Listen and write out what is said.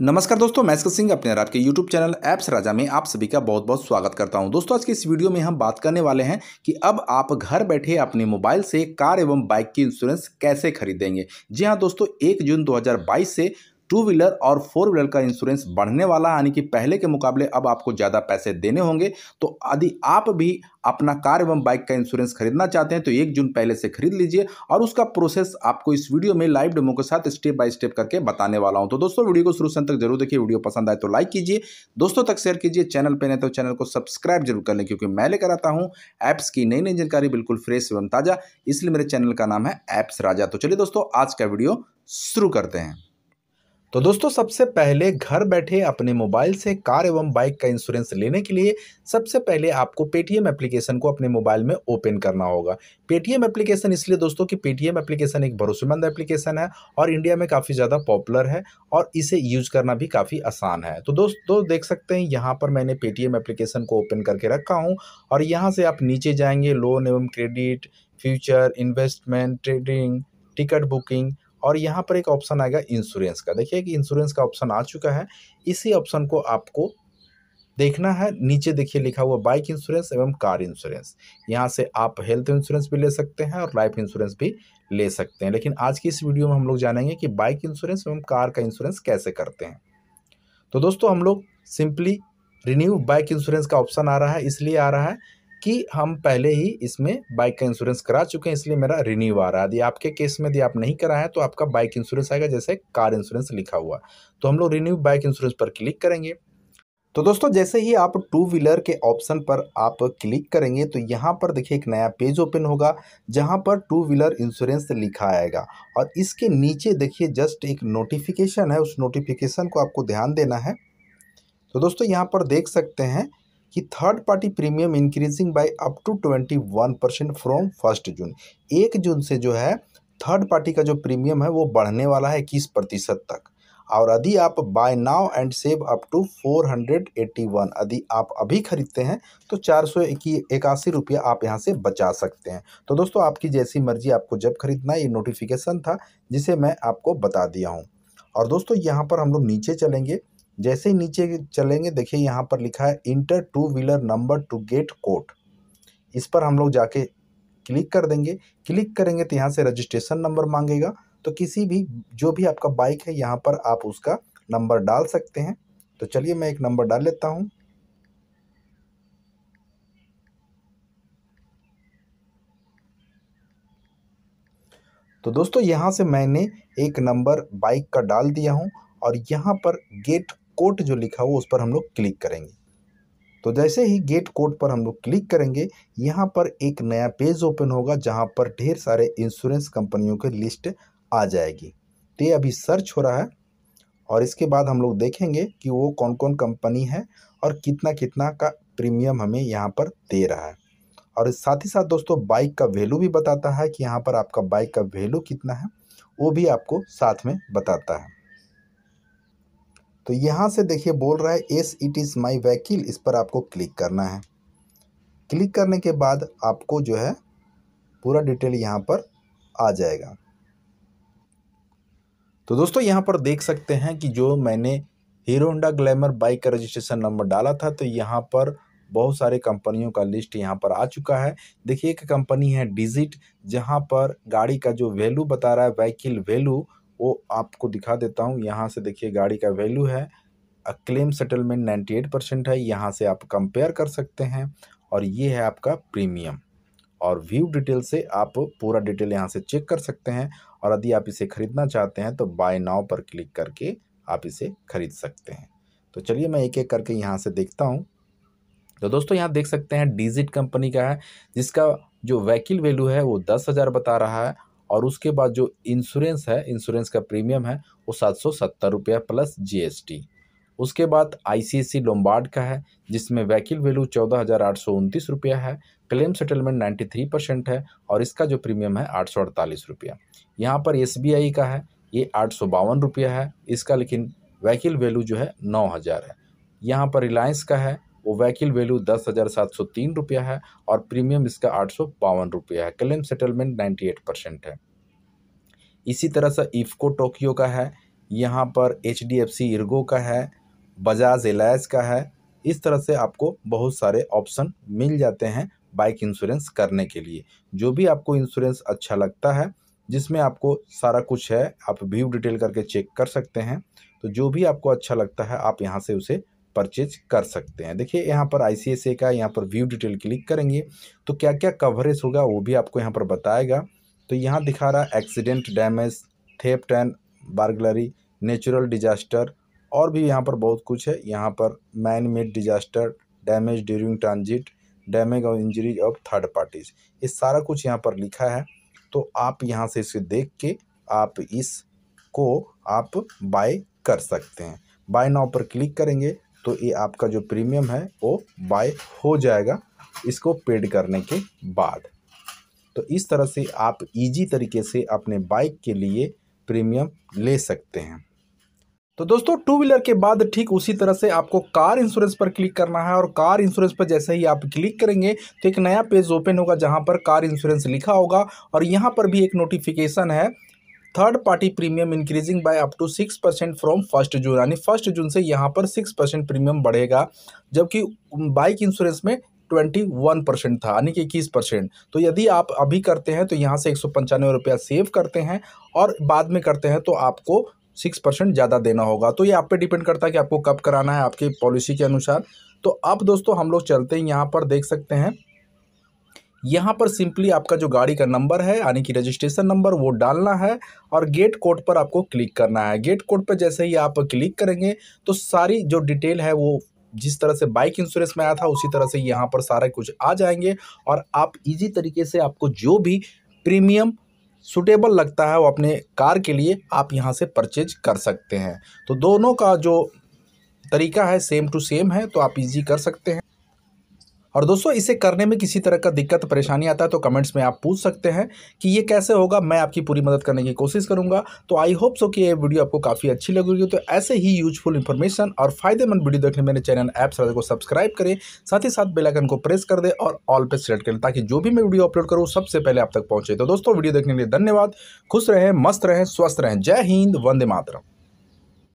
नमस्कार दोस्तों मैं सिंह अपने और आपके YouTube चैनल ऐप्स राजा में आप सभी का बहुत बहुत स्वागत करता हूं दोस्तों आज के इस वीडियो में हम बात करने वाले हैं कि अब आप घर बैठे अपने मोबाइल से कार एवं बाइक की इंश्योरेंस कैसे खरीदेंगे जी हां दोस्तों एक जून 2022 से टू व्हीलर और फोर व्हीलर का इंश्योरेंस बढ़ने वाला है यानी कि पहले के मुकाबले अब आपको ज़्यादा पैसे देने होंगे तो यदि आप भी अपना कार एवं बाइक का इंश्योरेंस खरीदना चाहते हैं तो एक जून पहले से खरीद लीजिए और उसका प्रोसेस आपको इस वीडियो में लाइव डेमो के साथ स्टेप बाय स्टेप करके बताने वाला हूँ तो दोस्तों वीडियो को शुरू से तक जरूर देखिए वीडियो पसंद आए तो लाइक कीजिए दोस्तों तक शेयर कीजिए चैनल पर नहीं तो चैनल को सब्सक्राइब जरूर कर लें क्योंकि मैं लेकर आता हूँ ऐप्स की नई नई जानकारी बिल्कुल फ्रेश एवं ताज़ा इसलिए मेरे चैनल का नाम है ऐप्स राजा तो चलिए दोस्तों आज का वीडियो शुरू करते हैं तो दोस्तों सबसे पहले घर बैठे अपने मोबाइल से कार एवं बाइक का इंश्योरेंस लेने के लिए सबसे पहले आपको पेटीएम एप्लीकेशन को अपने मोबाइल में ओपन करना होगा पेटीएम एप्लीकेशन इसलिए दोस्तों कि पेटीएम एप्लीकेशन एक भरोसेमंद एप्लीकेशन है और इंडिया में काफ़ी ज़्यादा पॉपुलर है और इसे यूज करना भी काफ़ी आसान है तो दोस्तों देख सकते हैं यहाँ पर मैंने पेटीएम एप्लीकेशन को ओपन करके रखा हूँ और यहाँ से आप नीचे जाएंगे लोन एवं credit future investment trading ticket booking और यहाँ पर एक ऑप्शन आएगा इंश्योरेंस का देखिए कि इंश्योरेंस का ऑप्शन आ चुका है इसी ऑप्शन को आपको देखना है नीचे देखिए लिखा हुआ बाइक इंश्योरेंस एवं कार इंश्योरेंस यहाँ से आप हेल्थ इंश्योरेंस भी ले सकते हैं और लाइफ इंश्योरेंस भी ले सकते हैं लेकिन आज की इस वीडियो में हम लोग जानेंगे कि बाइक इंश्योरेंस एवं कार का इंश्योरेंस कैसे करते हैं तो दोस्तों हम लोग सिंपली रिन्यू बाइक इंश्योरेंस का ऑप्शन आ रहा है इसलिए आ रहा है कि हम पहले ही इसमें बाइक का इंश्योरेंस करा चुके हैं इसलिए मेरा रिन्यू आ रहा है यदि आपके केस में यदि आप नहीं कराएं है तो आपका बाइक इंश्योरेंस आएगा जैसे कार इंश्योरेंस लिखा हुआ तो हम लोग रिन्यू बाइक इंश्योरेंस पर क्लिक करेंगे तो दोस्तों जैसे ही आप टू व्हीलर के ऑप्शन पर आप क्लिक करेंगे तो यहाँ पर देखिए एक नया पेज ओपन होगा जहाँ पर टू व्हीलर इंश्योरेंस लिखा आएगा और इसके नीचे देखिए जस्ट एक नोटिफिकेशन है उस नोटिफिकेशन को आपको ध्यान देना है तो दोस्तों यहाँ पर देख सकते हैं कि third party premium increasing by up to twenty one percent from first June एक जून से जो है थर्ड पार्टी का जो प्रीमियम है वो बढ़ने वाला है इक्कीस प्रतिशत तक और यदि आप buy now and save up to four hundred eighty one यदि आप अभी खरीदते हैं तो चार सौ इक्यासी रुपया आप यहाँ से बचा सकते हैं तो दोस्तों आपकी जैसी मर्जी आपको जब खरीदना ये नोटिफिकेशन था जिसे मैं आपको बता दिया हूँ और दोस्तों यहाँ पर हम लोग नीचे चलेंगे जैसे ही नीचे चलेंगे देखिए यहाँ पर लिखा है enter two wheeler number to get quote इस पर हम लोग जाके क्लिक कर देंगे क्लिक करेंगे तो यहाँ से रजिस्ट्रेशन नंबर मांगेगा तो किसी भी जो भी आपका बाइक है यहाँ पर आप उसका नंबर डाल सकते हैं तो चलिए मैं एक नंबर डाल लेता हूँ तो दोस्तों यहाँ से मैंने एक नंबर बाइक का डाल दिया हूँ और यहाँ पर गेट कोट जो लिखा हो उस पर हम लोग क्लिक करेंगे तो जैसे ही गेट कोड पर हम लोग क्लिक करेंगे यहाँ पर एक नया पेज ओपन होगा जहाँ पर ढेर सारे इंश्योरेंस कंपनियों की लिस्ट आ जाएगी तो ये अभी सर्च हो रहा है और इसके बाद हम लोग देखेंगे कि वो कौन कौन कंपनी है और कितना कितना का प्रीमियम हमें यहाँ पर दे रहा है और साथ ही साथ दोस्तों बाइक का वैल्यू भी बताता है कि यहाँ पर आपका बाइक का वैल्यू कितना है वो भी आपको साथ में बताता है तो यहाँ से देखिए बोल रहा है yes it is my vehicle इस पर आपको क्लिक करना है क्लिक करने के बाद आपको जो है पूरा डिटेल यहाँ पर आ जाएगा तो दोस्तों यहाँ पर देख सकते हैं कि जो मैंने हीरो होंडा ग्लैमर बाइक का रजिस्ट्रेशन नंबर डाला था तो यहाँ पर बहुत सारे कंपनियों का लिस्ट यहाँ पर आ चुका है देखिए एक कंपनी है डिजिट जहाँ पर गाड़ी का जो वैल्यू बता रहा है वैकिल वैल्यू वो आपको दिखा देता हूँ यहाँ से देखिए गाड़ी का वैल्यू है claim settlement ninety eight percent है यहाँ से आप कंपेयर कर सकते हैं और ये है आपका प्रीमियम और व्यू डिटेल से आप पूरा डिटेल यहाँ से चेक कर सकते हैं और यदि आप इसे ख़रीदना चाहते हैं तो बाय नाव पर क्लिक करके आप इसे ख़रीद सकते हैं तो चलिए मैं एक एक करके यहाँ से देखता हूँ तो दोस्तों यहाँ देख सकते हैं डिजिट कंपनी का है जिसका जो वैकिल वैल्यू है वो दस हज़ार बता रहा है और उसके बाद जो इंश्योरेंस है इंश्योरेंस का प्रीमियम है वो सात सौ सत्तर रुपया प्लस जीएसटी उसके बाद आईसीआईसी लोम्बार्ड का है जिसमें वैकिल वैल्यू चौदह हज़ार आठ सौ उनतीस रुपया है claim settlement ninety three percent है और इसका जो प्रीमियम है आठ सौ अड़तालीस रुपया यहाँ पर एस बी आई का है ये आठ सौ बावन रुपया है इसका लेकिन वैकिल वैल्यू जो है नौ हज़ार है यहाँ पर रिलायंस का है वो वैकिल वैल्यू दस हज़ार सात सौ तीन रुपया है और प्रीमियम इसका आठ सौ बावन रुपया है claim settlement ninety eight percent है इसी तरह से इफ्को टोक्यो का है यहाँ पर H D F C Ergo का है बजाज एलायस का है इस तरह से आपको बहुत सारे ऑप्शन मिल जाते हैं बाइक इंश्योरेंस करने के लिए जो भी आपको इंश्योरेंस अच्छा लगता है जिसमें आपको सारा कुछ है आप व्यू डिटेल करके चेक कर सकते हैं तो जो भी आपको अच्छा लगता है आप यहाँ से उसे परचेज कर सकते हैं देखिए यहाँ पर आई का यहाँ पर व्यू डिटेल क्लिक करेंगे तो क्या क्या कवरेज होगा वो भी आपको यहाँ पर बताएगा तो यहाँ दिखा रहा accident damage theft and burglary natural disaster और भी यहाँ पर बहुत कुछ है यहाँ पर man made disaster damage during transit damage और इंजरीज ऑफ थर्ड पार्टीज ये सारा कुछ यहाँ पर लिखा है तो आप यहाँ से इसे देख के आप इस को आप बाय कर सकते हैं बाय नाव पर क्लिक करेंगे तो ये आपका जो प्रीमियम है वो बाय हो जाएगा इसको पेड करने के बाद तो इस तरह से आप इजी तरीके से अपने बाइक के लिए प्रीमियम ले सकते हैं तो दोस्तों टू व्हीलर के बाद ठीक उसी तरह से आपको कार इंश्योरेंस पर क्लिक करना है और कार इंश्योरेंस पर जैसे ही आप क्लिक करेंगे तो एक नया पेज ओपन होगा जहां पर कार इंश्योरेंस लिखा होगा और यहां पर भी एक नोटिफिकेशन है third party premium increasing by up to six percent from first June यानी फर्स्ट जून से यहाँ पर सिक्स परसेंट प्रीमियम बढ़ेगा जबकि बाइक इंश्योरेंस में ट्वेंटी वन परसेंट था यानी कि इक्कीस परसेंट तो यदि आप अभी करते हैं तो यहाँ से एक सौ पंचानवे रुपया सेव करते हैं और बाद में करते हैं तो आपको सिक्स परसेंट ज़्यादा देना होगा तो ये आप पे डिपेंड करता है कि आपको कब कराना है आपकी पॉलिसी के अनुसार तो अब दोस्तों हम लोग चलते हैं यहाँ पर देख सकते हैं यहाँ पर सिंपली आपका जो गाड़ी का नंबर है यानी कि रजिस्ट्रेशन नंबर वो डालना है और गेट कोड पर आपको क्लिक करना है गेट कोड पर जैसे ही आप क्लिक करेंगे तो सारी जो डिटेल है वो जिस तरह से बाइक इंश्योरेंस में आया था उसी तरह से यहाँ पर सारे कुछ आ जाएंगे और आप इजी तरीके से आपको जो भी प्रीमियम सुटेबल लगता है वो अपने कार के लिए आप यहाँ से परचेज कर सकते हैं तो दोनों का जो तरीका है सेम टू सेम है तो आप इजी कर सकते हैं और दोस्तों इसे करने में किसी तरह का दिक्कत परेशानी आता है तो कमेंट्स में आप पूछ सकते हैं कि ये कैसे होगा मैं आपकी पूरी मदद करने की कोशिश करूँगा तो आई होप सो कि ये वीडियो आपको काफ़ी अच्छी लगेगी तो ऐसे ही यूजफुल इन्फॉर्मेशन और फायदेमंद वीडियो देखने मेरे चैनल ऐप्स को सब्सक्राइब करें साथ ही साथ बेलाइकन को प्रेस कर दे और ऑल पे सिलेक्ट करें ताकि जो भी मैं वीडियो अपलोड करूँ सबसे पहले आप तक पहुँचे तो दोस्तों वीडियो देखने के लिए धन्यवाद खुश रहें मस्त रहें स्वस्थ रहें जय हिंद वंदे मातरम